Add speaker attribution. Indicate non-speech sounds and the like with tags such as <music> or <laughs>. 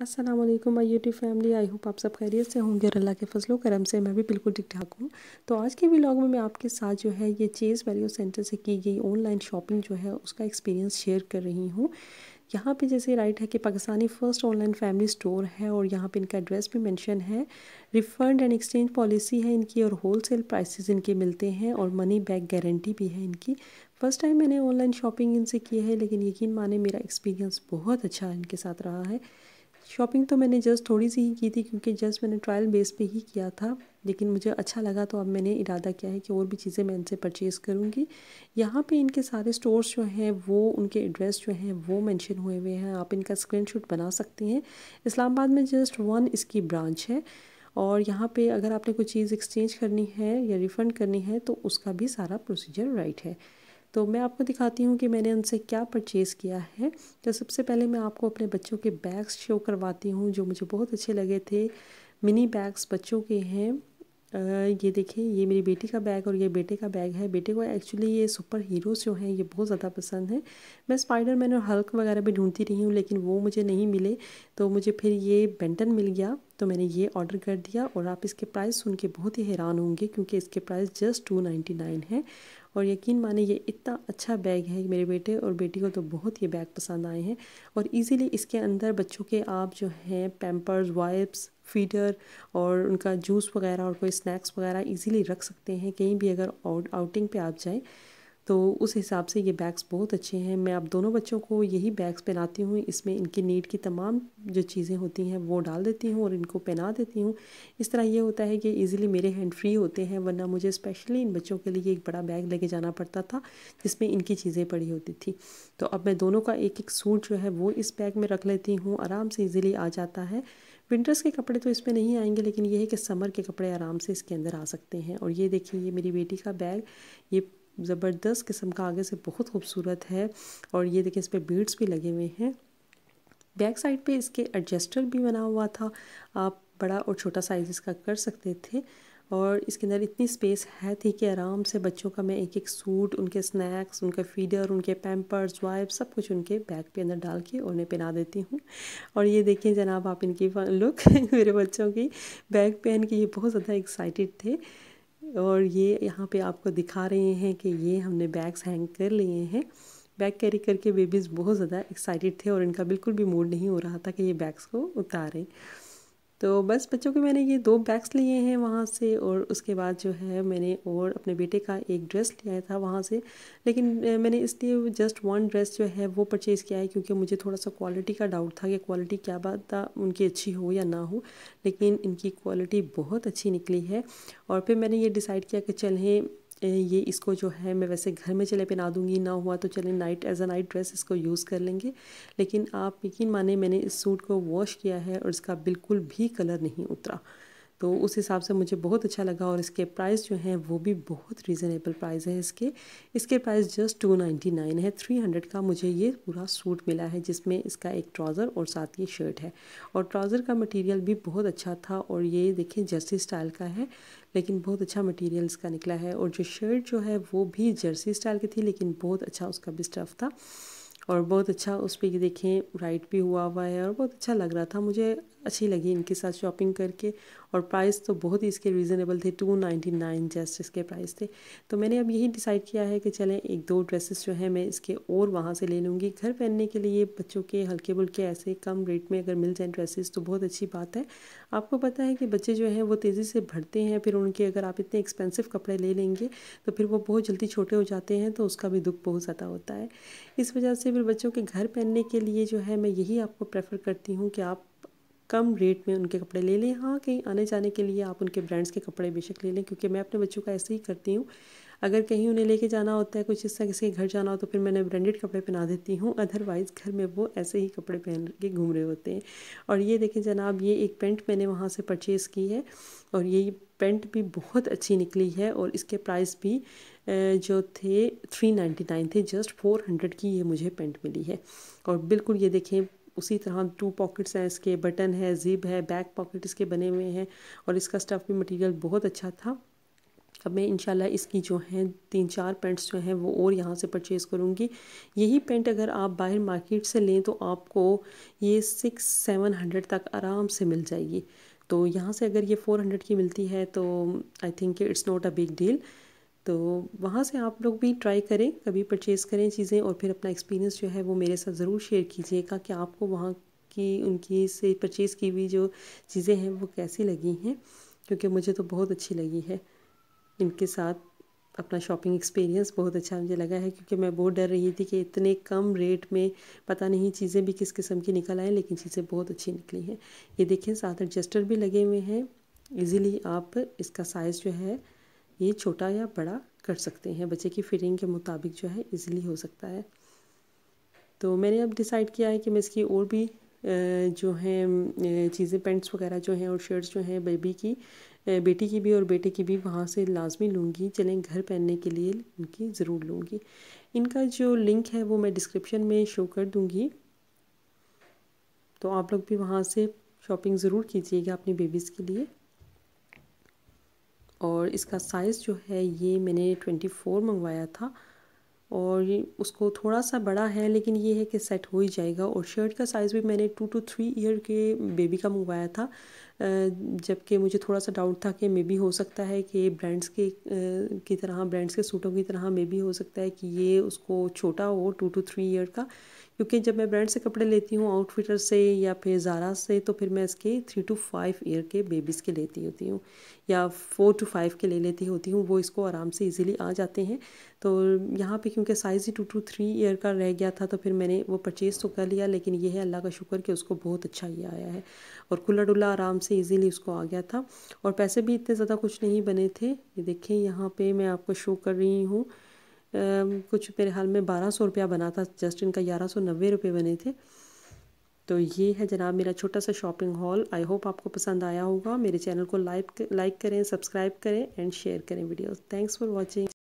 Speaker 1: Aslam my YouTube family I hope आप सब खैरियत से होंगे और अल्लाह के फजलो करम से मैं भी बिल्कुल ठीक ठाक हूँ तो आज के व्लॉग में मैं आपके साथ जो है ये चेज़ वैल्यू सेंटर से की गई ऑनलाइन शॉपिंग जो है उसका एक्सपीरियंस शेयर कर रही हूँ यहाँ पे जैसे राइट है कि Pakistani first online family store है और यहाँ पे इनका एड्रेस भी मेंशन है रिफंड एंड एक्सचेंज पॉलिसी है इनकी और होलसेल प्राइसेस इनके मिलते हैं और मनी बैक गारंटी भी है इनकी फ़र्स्ट टाइम मैंने ऑनलाइन शॉपिंग इनसे की है लेकिन यकीन माने मेरा एक्सपीरियंस बहुत अच्छा इनके साथ रहा है शॉपिंग तो मैंने जस्ट थोड़ी सी ही की थी क्योंकि जस्ट मैंने ट्रायल बेस पे ही किया था लेकिन मुझे अच्छा लगा तो अब मैंने इरादा किया है कि और भी चीज़ें मैं इनसे परचेज़ करूँगी यहाँ पे इनके सारे स्टोर्स जो हैं वो उनके एड्रेस जो हैं वो मेंशन हुए हुए हैं आप इनका स्क्रीनशॉट बना सकते हैं इस्लामाबाद में जस्ट वन इसकी ब्रांच है और यहाँ पर अगर आपने कोई चीज़ एक्सचेंज करनी है या रिफ़ंड करनी है तो उसका भी सारा प्रोसीजर राइट है तो मैं आपको दिखाती हूँ कि मैंने उनसे क्या परचेज़ किया है तो सबसे पहले मैं आपको अपने बच्चों के बैग्स शो करवाती हूँ जो मुझे बहुत अच्छे लगे थे मिनी बैग्स बच्चों के हैं ये देखिए ये मेरी बेटी का बैग और ये बेटे का बैग है बेटे को एक्चुअली ये सुपर हीरोज़ जो हैं ये बहुत ज़्यादा पसंद है मैं स्पाइडर मैन और हल्क वगैरह भी ढूंढती रही हूँ लेकिन वो मुझे नहीं मिले तो मुझे फिर ये बेंटन मिल गया तो मैंने ये ऑर्डर कर दिया और आप इसके प्राइस सुन के बहुत ही हैरान होंगे क्योंकि इसके प्राइस जस्ट टू नाइन है और यकीन माने ये इतना अच्छा बैग है मेरे बेटे और बेटी को तो बहुत ये बैग पसंद आए हैं और इजीली इसके अंदर बच्चों के आप जो हैं पैम्पर्स वाइप्स फीडर और उनका जूस वगैरह और कोई स्नैक्स वगैरह इजीली रख सकते हैं कहीं भी अगर आउटिंग पे आप जाएं तो उस हिसाब से ये बैग्स बहुत अच्छे हैं मैं आप दोनों बच्चों को यही बैग्स पहनाती हूँ इसमें इनकी नीड की तमाम जो चीज़ें होती हैं वो डाल देती हूँ और इनको पहना देती हूँ इस तरह ये होता है कि इजीली मेरे हैंड फ्री होते हैं वरना मुझे स्पेशली इन बच्चों के लिए एक बड़ा बैग लेके जाना पड़ता था जिसमें इनकी चीज़ें पड़ी होती थी तो अब मैं दोनों का एक एक सूट जो है वो इस बैग में रख लेती हूँ आराम से ईजिली आ जाता है विंटर्स के कपड़े तो इसमें नहीं आएंगे लेकिन ये है कि समर के कपड़े आराम से इसके अंदर आ सकते हैं और ये देखिए ये मेरी बेटी का बैग ये ज़बरदस्त किस्म का आगे से बहुत खूबसूरत है और ये देखिए इस पर बीड्स भी लगे हुए हैं बैक साइड पे इसके एडजस्टर भी बना हुआ था आप बड़ा और छोटा साइज इसका कर सकते थे और इसके अंदर इतनी स्पेस है थी कि आराम से बच्चों का मैं एक एक सूट उनके स्नैक्स उनके फीडर उनके पैम्पर्स वाइप सब कुछ उनके बैग पे अंदर डाल के उन्हें पहना देती हूँ और ये देखें जनाब आप इनकी लुक <laughs> मेरे बच्चों की बैग पहन के ये बहुत ज़्यादा एक्साइटेड थे और ये यहाँ पे आपको दिखा रहे हैं कि ये हमने बैग्स हैंग कर लिए हैं बैग कैरी करके बेबीज़ बहुत ज़्यादा एक्साइटेड थे और इनका बिल्कुल भी मूड नहीं हो रहा था कि ये बैग्स को उतारें तो बस बच्चों के मैंने ये दो बैग्स लिए हैं वहाँ से और उसके बाद जो है मैंने और अपने बेटे का एक ड्रेस लिया था वहाँ से लेकिन मैंने इसलिए जस्ट वन ड्रेस जो है वो परचेज़ किया है क्योंकि मुझे थोड़ा सा क्वालिटी का डाउट था कि क्वालिटी क्या बात था उनकी अच्छी हो या ना हो लेकिन इनकी क्वालिटी बहुत अच्छी निकली है और फिर मैंने ये डिसाइड किया कि चलें ये इसको जो है मैं वैसे घर में चले पहना दूंगी ना हुआ तो चले night as a night dress इसको यूज़ कर लेंगे लेकिन आप यकीन माने मैंने इस सूट को वॉश किया है और इसका बिल्कुल भी कलर नहीं उतरा तो उस हिसाब से मुझे बहुत अच्छा लगा और इसके प्राइस जो हैं वो भी बहुत रीज़नेबल प्राइस है इसके इसके price just two ninety nine है थ्री हंड्रेड का मुझे ये पूरा सूट मिला है जिसमें इसका एक ट्राउज़र और साथ ये शर्ट है और ट्राउज़र का मटेरियल भी बहुत अच्छा था और ये देखें जर्सी स्टाइल का है लेकिन बहुत अच्छा मटीरियल इसका निकला है और जो शर्ट जो है वो भी जर्सी स्टाइल की थी लेकिन बहुत अच्छा उसका भी स्टफ़ था और बहुत अच्छा उस पर देखें राइट भी हुआ हुआ है और बहुत अच्छा लग रहा था मुझे अच्छी लगी इनके साथ शॉपिंग करके और प्राइस तो बहुत ही इसके रीज़नेबल थे टू नाइन्टी नाइन जस्ट इसके प्राइस थे तो मैंने अब यही डिसाइड किया है कि चलें एक दो ड्रेसेस जो है मैं इसके और वहाँ से ले लूँगी घर पहनने के लिए बच्चों के हल्के बुल्के ऐसे कम रेट में अगर मिल जाए ड्रेसेस तो बहुत अच्छी बात है आपको पता है कि बच्चे जो हैं वो तेज़ी से भरते हैं फिर उनके अगर आप इतने एक्सपेंसिव कपड़े ले लेंगे तो फिर वो बहुत जल्दी छोटे हो जाते हैं तो उसका भी दुख बहुत ज़्यादा होता है इस वजह से फिर बच्चों के घर पहनने के लिए जो है मैं यही आपको प्रेफर करती हूँ कि आप कम रेट में उनके कपड़े ले लें हाँ कहीं आने जाने के लिए आप उनके ब्रांड्स के कपड़े बेशक ले लें क्योंकि मैं अपने बच्चों का ऐसे ही करती हूँ अगर कहीं उन्हें लेके जाना होता है कुछ हिस्सा किसी के घर जाना हो तो फिर मैंने ब्रांडेड कपड़े पहना देती हूँ अदरवाइज़ घर में वो ऐसे ही कपड़े पहन के घूम रहे होते हैं और ये देखें जनाब ये एक पेंट मैंने वहाँ से परचेज़ की है और ये पेंट भी बहुत अच्छी निकली है और इसके प्राइस भी जो थे थ्री नाइन्टी नाइन थे जस्ट फोर हंड्रेड की ये मुझे पेंट मिली है और बिल्कुल ये देखें उसी तरह टू पॉकेट्स हैं इसके बटन है जिप है बैक पॉकेट इसके बने हुए हैं और इसका स्टफ़ भी मटेरियल बहुत अच्छा था अब मैं इंशाल्लाह इसकी जो हैं तीन चार पेंट्स जो हैं वो और यहाँ से परचेज़ करूँगी यही पेंट अगर आप बाहर मार्केट से लें तो आपको ये सिक्स सेवन हंड्रेड तक आराम से मिल जाएगी तो यहाँ से अगर ये फ़ोर हंड्रेड की मिलती है तो I think it's not a big deal तो वहाँ से आप लोग भी ट्राई करें कभी परचेज़ करें चीज़ें और फिर अपना एक्सपीरियंस जो है वो मेरे साथ ज़रूर शेयर कीजिएगा कि आपको वहाँ की उनकी से परचेज़ की हुई जो चीज़ें हैं वो कैसी लगी हैं क्योंकि मुझे तो बहुत अच्छी लगी है इनके साथ अपना शॉपिंग एक्सपीरियंस बहुत अच्छा मुझे लगा है क्योंकि मैं बहुत डर रही थी कि इतने कम रेट में पता नहीं चीज़ें भी किस किस्म की निकल आएँ लेकिन चीज़ें बहुत अच्छी निकली हैं ये देखें साथ एडजस्टर भी लगे हुए हैं ईज़िली आप इसका साइज़ जो है ये छोटा या बड़ा कर सकते हैं बच्चे की फिटिंग के मुताबिक जो है इजीली हो सकता है तो मैंने अब डिसाइड किया है कि मैं इसकी और भी जो है चीज़ें पेंट्स वगैरह जो हैं और शर्ट्स जो हैं बेबी की बेटी की भी और बेटे की भी वहाँ से लाजमी लूँगी चलें घर पहनने के लिए उनकी ज़रूर लूँगी इनका जो लिंक है वो मैं डिस्क्रिप्शन में शो कर दूँगी तो आप लोग भी वहाँ से शॉपिंग ज़रूर कीजिएगा अपनी बेबीज़ के लिए और इसका साइज़ जो है ये मैंने ट्वेंटी फ़ोर मंगवाया था और ये उसको थोड़ा सा बड़ा है लेकिन ये है कि सेट हो ही जाएगा और शर्ट का साइज़ भी मैंने टू टू थ्री ईयर के बेबी का मंगवाया था जबकि मुझे थोड़ा सा डाउट था कि मे बी हो सकता है कि ब्रांड्स के की तरह ब्रांड्स के सूटों की तरह मे बी हो सकता है कि ये उसको छोटा हो टू टू थ्री ईयर का क्योंकि जब मैं ब्रांड से कपड़े लेती हूँ आउटफिटर से या फिर ज़ारा से तो फिर मैं इसके थ्री टू फाइव ईयर के बेबीज़ के लेती होती हूँ या फोर टू फाइव के ले लेती होती हूँ वो इसको आराम से इजीली आ जाते हैं तो यहाँ पे क्योंकि साइज़ ही टू टू थ्री ईयर का रह गया था तो फिर मैंने वो परचेज़ तो कर लिया लेकिन ये है अल्लाह का शुक्र कि उसको बहुत अच्छा ये आया है और खुला डुला आराम से ईज़िली उसको आ गया था और पैसे भी इतने ज़्यादा कुछ नहीं बने थे ये देखें यहाँ पर मैं आपको शो कर रही हूँ कुछ मेरे हाल में बारह सौ रुपया बना था जस्ट इनका ग्यारह सौ नब्बे रुपये बने थे तो ये है जनाब मेरा छोटा सा शॉपिंग हॉल आई होप आपको पसंद आया होगा मेरे चैनल को लाइक लाइक करें सब्सक्राइब करें एंड शेयर करें वीडियो थैंक्स फॉर वॉचिंग